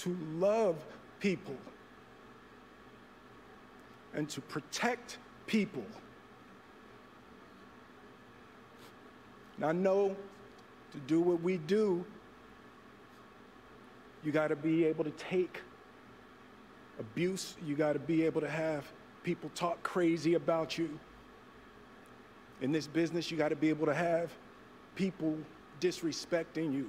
to love people and to protect people. Now, I know to do what we do, you got to be able to take abuse, you got to be able to have people talk crazy about you. In this business, you got to be able to have people disrespecting you.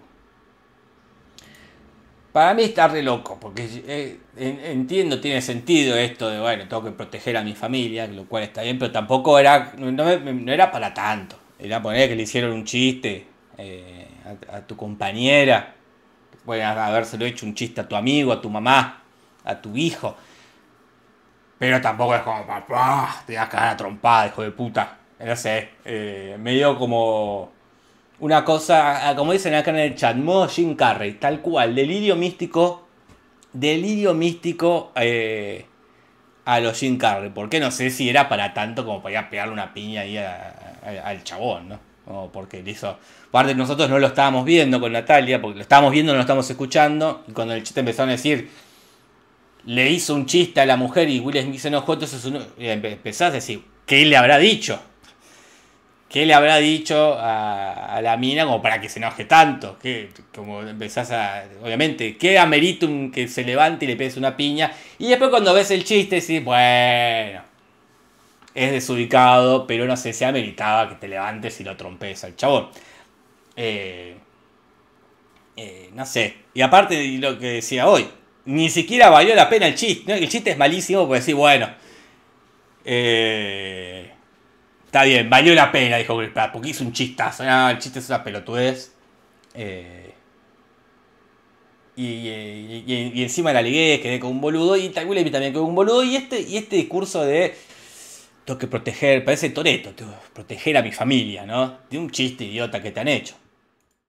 Para mí está re loco, porque eh, entiendo, tiene sentido esto de, bueno, tengo que proteger a mi familia, lo cual está bien, pero tampoco era, no, era para tanto. Era poner que le hicieron un chiste eh, a, a, tu compañera, Puede habérselo hecho un chiste a tu amigo, a tu mamá, a tu hijo. Pero tampoco es como, papá, te das cara trompada, hijo de puta. No sé, eh, medio como una cosa, ah, como dicen acá en el chat, modo Jim Carrey, tal cual, delirio místico, delirio místico eh, a los Jim Carrey, porque no sé si era para tanto como para pegarle una piña ahí al chabón, ¿no? O porque le hizo. de nosotros no lo estábamos viendo con Natalia, porque lo estábamos viendo, no lo estábamos escuchando, y cuando el chiste empezó a decir. Le hizo un chiste a la mujer y Will Smith se enojó, entonces empezás a decir, ¿qué le habrá dicho? ¿Qué le habrá dicho a, la mina como para que se enoje tanto? Que como empezás a. Obviamente, qué meritum que se levante y le pese una piña. Y después cuando ves el chiste, decís, bueno. Es desubicado, pero no sé, se ameritaba que te levantes y lo trompes al chabón. Eh, eh, no sé. Y aparte de lo que decía hoy, ni siquiera valió la pena el chiste. ¿no? El chiste es malísimo porque decís, bueno. Eh Está bien, valió la pena, dijo Chris porque hizo un chistazo. Ah, el chiste es una pelotudez. Eh, y, y, y, encima la ligué, quedé con un boludo. Y también quedó con un boludo. Y este, y este discurso de. Tengo que proteger, parece Toreto, proteger a mi familia, ¿no? De un chiste idiota que te han hecho.